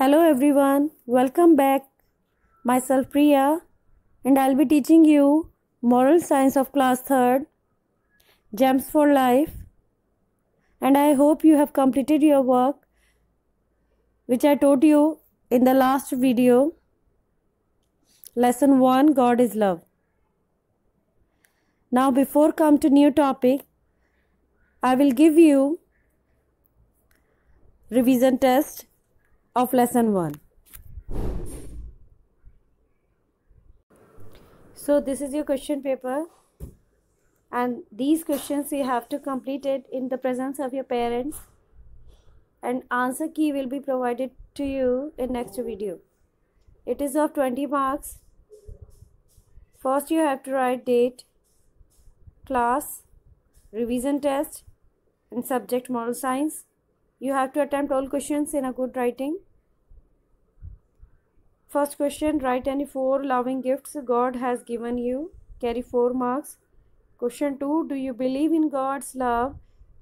Hello everyone, welcome back. Myself Priya and I'll be teaching you Moral Science of Class 3rd, Gems for Life. And I hope you have completed your work which I taught you in the last video. Lesson 1 God is Love. Now before come to new topic, I will give you revision test of lesson 1. So this is your question paper and these questions you have to complete it in the presence of your parents and answer key will be provided to you in next video. It is of 20 marks. First you have to write date, class, revision test and subject model science. You have to attempt all questions in a good writing. First question Write any four loving gifts God has given you. Carry four marks. Question 2 Do you believe in God's love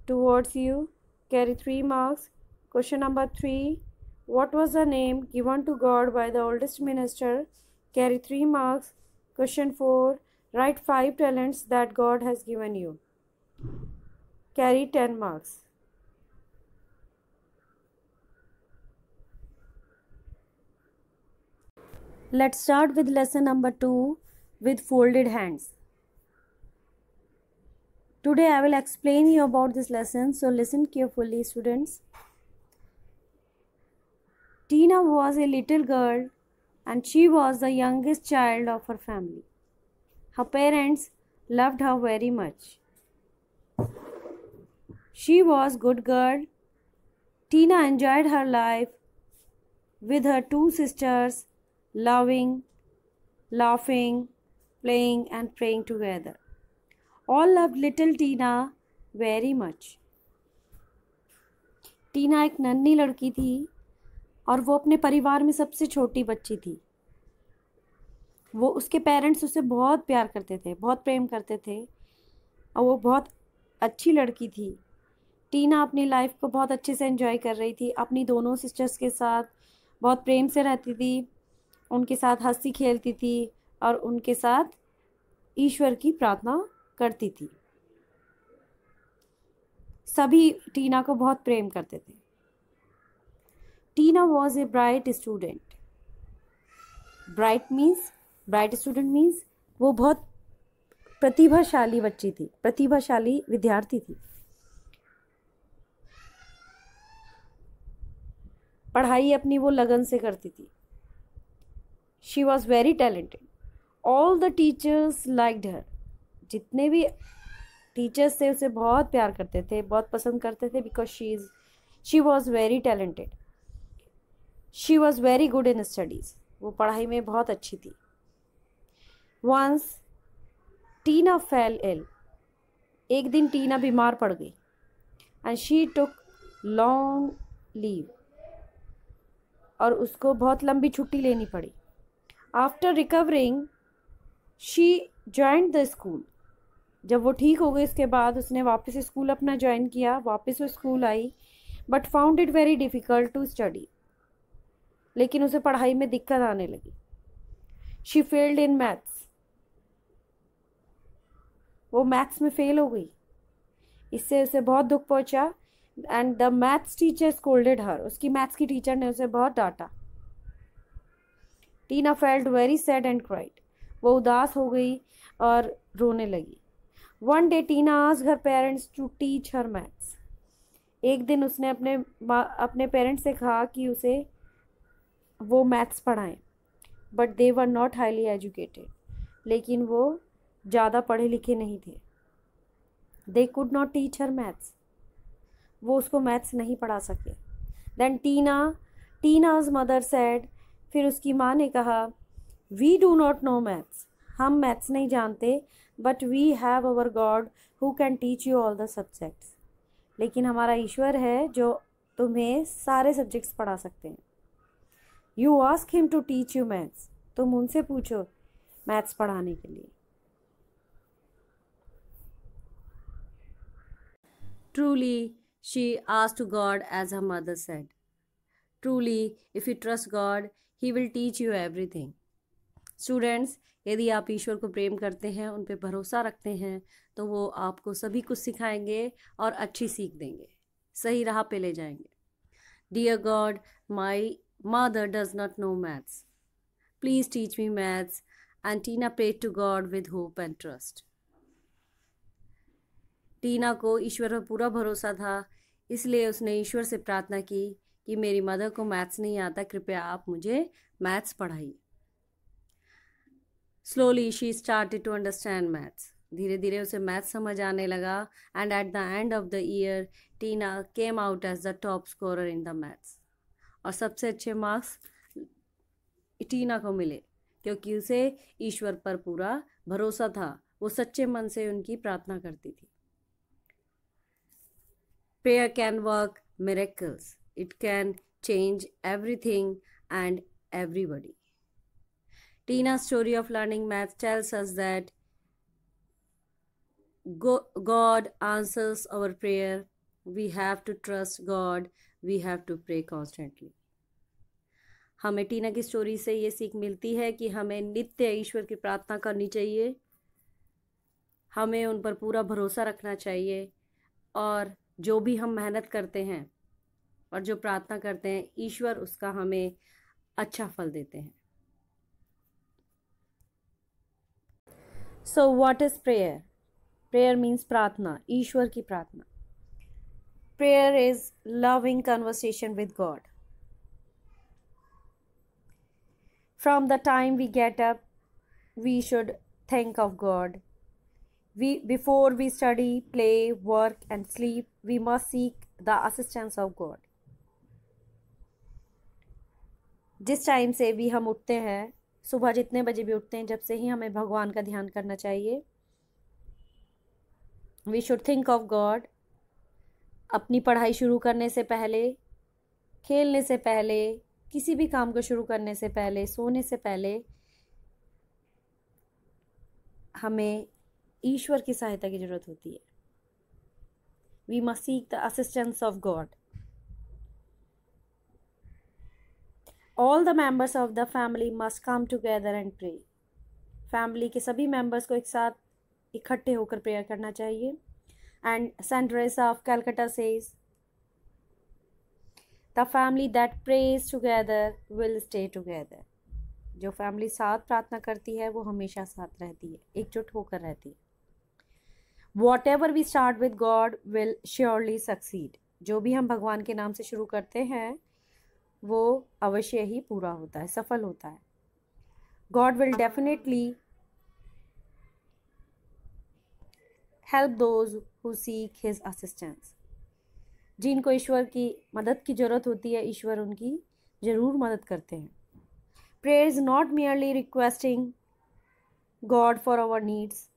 towards you? Carry 3 marks. Question number 3 What was the name given to God by the oldest minister? Carry 3 marks. Question 4 Write 5 talents that God has given you. Carry 10 marks. Let's start with lesson number 2 with folded hands. Today I will explain you about this lesson so listen carefully students. Tina was a little girl and she was the youngest child of her family. Her parents loved her very much. She was good girl. Tina enjoyed her life with her two sisters loving, laughing, playing, and praying together. All loved little Tina very much Tina एक नन्ही लड़की थी और वो अपने परिवार में सबसे छोटी बच्ची थी वो उसके पेरेंट्स उसे बहुत प्यार करते थे बहुत प्रेम करते थे और वो बहुत अच्छी लड़की थी टीना अपनी लाइफ को बहुत अच्छे से एंजॉय कर रही थी अपनी दोनों सिस्टर्स के साथ बहुत प्रेम से रहती थी उनके साथ हंसी खेलती थी और उनके साथ ईश्वर की प्रार्थना करती थी सभी टीना को बहुत प्रेम करते थे Tina was a bright student bright means bright student means वो बहुत प्रतिभाशाली बच्ची थी प्रतिभाशाली विद्यार्थी थी पढ़ाई अपनी वो लगन से करती थी she was very talented all the teachers liked her जितने भी टीचर्स थे उसे बहुत प्यार करते थे बहुत पसंद करते थे because she is she was very talented she was very good in studies वो पढ़ाई में बहुत अच्छी थी वंस टीना फेल एल एक दिन टीना बीमार पड़ गई and she took long leave और उसको बहुत लंबी छुट्टी लेनी पड़ी after recovering she joined the school जब वो ठीक हो गई इसके बाद उसने वापस स्कूल अपना ज्वाइन किया वापस वो स्कूल आई but found it very difficult to study लेकिन उसे पढ़ाई में दिक्कत आने लगी शी फेल्ड इन मैथ्स वो मैथ्स में फेल हो गई इससे उसे बहुत दुख पहुंचा and the maths teacher scolded her उसकी मैथ्स की टीचर ने उसे बहुत डांटा Tina felt very sad and cried वो उदास हो गई और रोने लगी वन डे टीना आज her parents to teach her maths एक दिन उसने अपने अपने पेरेंट्स से कहा कि उसे वो मैथ्स पढ़ाएं but they were not highly educated लेकिन वो ज़्यादा पढ़े लिखे नहीं थे they could not teach her maths वो उसको मैथ्स नहीं पढ़ा सके then Tina Tina's mother said फिर उसकी माँ ने कहा we do not know maths हम मैथ्स नहीं जानते but we have our God who can teach you all the subjects लेकिन हमारा ईश्वर है जो तुम्हें सारे सब्जेक्ट्स पढ़ा सकते हैं you ask him to teach you maths तुम उनसे पूछो मैथ्स पढ़ाने के लिए Truly, she asked to God as her mother said. Truly, if you trust God, he will teach you everything students यदि आप ईश्वर को प्रेम करते हैं उन पर भरोसा रखते हैं तो वो आपको सभी कुछ सिखाएंगे और अच्छी सीख देंगे सही राह पे ले जाएंगे dear God my mother does not know maths please teach me maths and Tina pray to God with hope and trust Tina को ईश्वर पर पूरा भरोसा था इसलिए उसने ईश्वर से प्रार्थना की कि मेरी मदर को मैथ्स नहीं आता कृपया आप मुझे मैथ्स पढ़ाइए slowly she started to understand maths धीरे धीरे उसे मैथ्स समझ आने लगा and at the end of the year Tina came out as the top scorer in the maths और सबसे अच्छे मार्क्स टीना को मिले क्योंकि उसे ईश्वर पर पूरा भरोसा था वो सच्चे मन से उनकी प्रार्थना करती थी prayer can work miracles it can change everything and everybody. Tina's story of learning math tells us that God answers our prayer. We have to trust God. We have to pray constantly. हमें टीना की story से ये सीख मिलती है कि हमें नित्य ईश्वर की प्रार्थना करनी चाहिए हमें उन पर पूरा भरोसा रखना चाहिए और जो भी हम मेहनत करते हैं और जो प्रार्थना करते हैं ईश्वर उसका हमें अच्छा फल देते हैं so what is prayer prayer means प्रार्थना ईश्वर की प्रार्थना prayer is loving conversation with God from the time we get up we should think of God we before we study play work and sleep we must seek the assistance of God जिस time से भी हम उठते हैं सुबह जितने बजे भी उठते हैं जब से ही हमें भगवान का ध्यान करना चाहिए we should think of God अपनी पढ़ाई शुरू करने से पहले खेलने से पहले किसी भी काम को शुरू करने से पहले सोने से पहले हमें ईश्वर की सहायता की ज़रूरत होती है we must seek the assistance of God all the members of the family must come together and pray family के सभी मेंबर्स को एक साथ इकट्ठे होकर प्रेयर करना चाहिए and Saint Teresa of Calcutta says the family that prays together will stay together जो फैमिली साथ प्रार्थना करती है वो हमेशा साथ रहती है एकजुट होकर रहती है whatever we start with God will surely succeed जो भी हम भगवान के नाम से शुरू करते हैं वो अवश्य ही पूरा होता है सफल होता है God will definitely help those who seek his assistance जिनको ईश्वर की मदद की ज़रूरत होती है ईश्वर उनकी ज़रूर मदद करते हैं prayer is not merely requesting God for our needs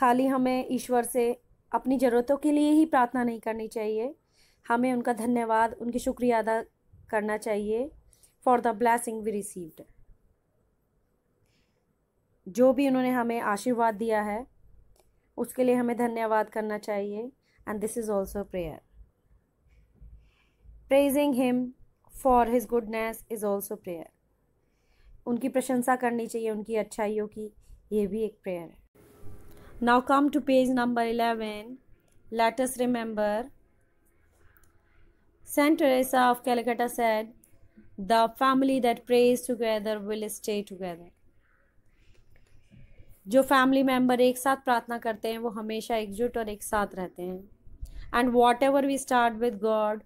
खाली हमें ईश्वर से अपनी ज़रूरतों के लिए ही प्रार्थना नहीं करनी चाहिए हमें उनका धन्यवाद उनकी शुक्रिया अदा करना चाहिए for the blessing we received जो भी उन्होंने हमें आशीर्वाद दिया है उसके लिए हमें धन्यवाद करना चाहिए and this is also prayer praising him for his goodness is also prayer उनकी प्रशंसा करनी चाहिए उनकी अच्छाइयों की ये भी एक प्रेयर है now come to page number eleven let's remember Saint Teresa of Calcutta said, "The family that prays together will stay together." जो फैमिली मेंबर एक साथ प्रार्थना करते हैं वो हमेशा एकजुट और एक साथ रहते हैं and whatever we start with God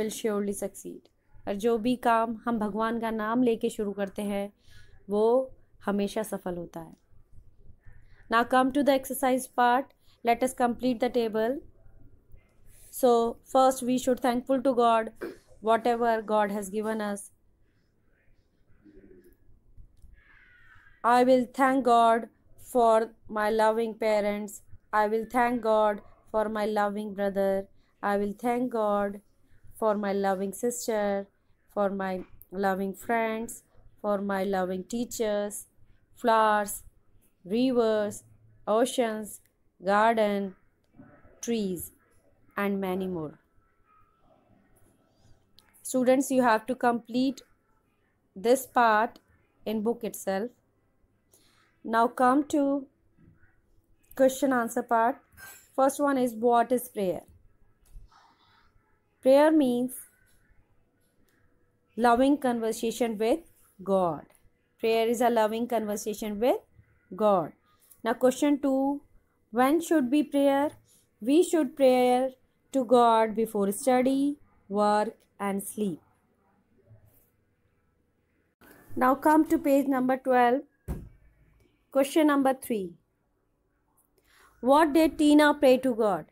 will surely succeed और जो भी काम हम भगवान का नाम लेके शुरू करते हैं वो हमेशा सफल होता है ना come to the exercise part let us complete the table so first we should thankful to god whatever god has given us i will thank god for my loving parents i will thank god for my loving brother i will thank god for my loving sister for my loving friends for my loving teachers flowers rivers oceans garden trees and many more students you have to complete this part in book itself now come to question answer part first one is what is prayer prayer means loving conversation with god prayer is a loving conversation with god now question 2 when should be prayer we should prayer to God before study, work, and sleep. Now come to page number 12. Question number 3. What did Tina pray to God?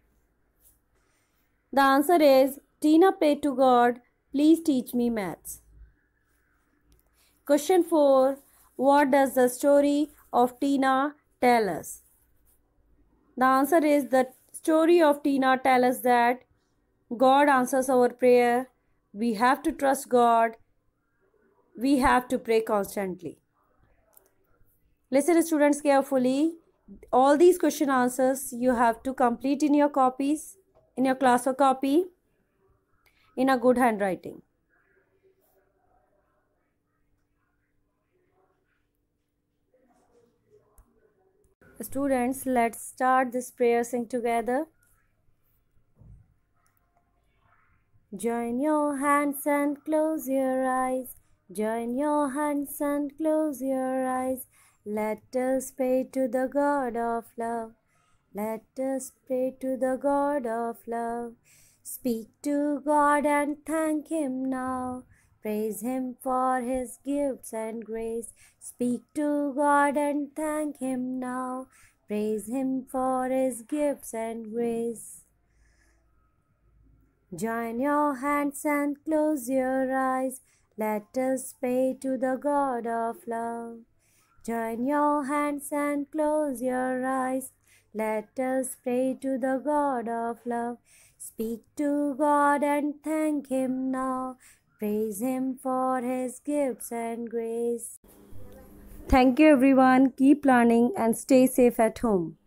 The answer is Tina prayed to God, please teach me maths. Question 4. What does the story of Tina tell us? The answer is that story of Tina tell us that God answers our prayer. We have to trust God. We have to pray constantly. Listen students carefully. All these question answers you have to complete in your copies, in your class or copy, in a good handwriting. Students, let's start this prayer sing together. Join your hands and close your eyes. Join your hands and close your eyes. Let us pray to the God of love. Let us pray to the God of love. Speak to God and thank Him now. Praise Him for His gifts and grace. Speak to God and thank Him now. Praise Him for His gifts and grace. Join your hands and close your eyes. Let us pray to the God of love. Join your hands and close your eyes. Let us pray to the God of love. Speak to God and thank Him now. Praise Him for His gifts and grace. Thank you, everyone. Keep learning and stay safe at home.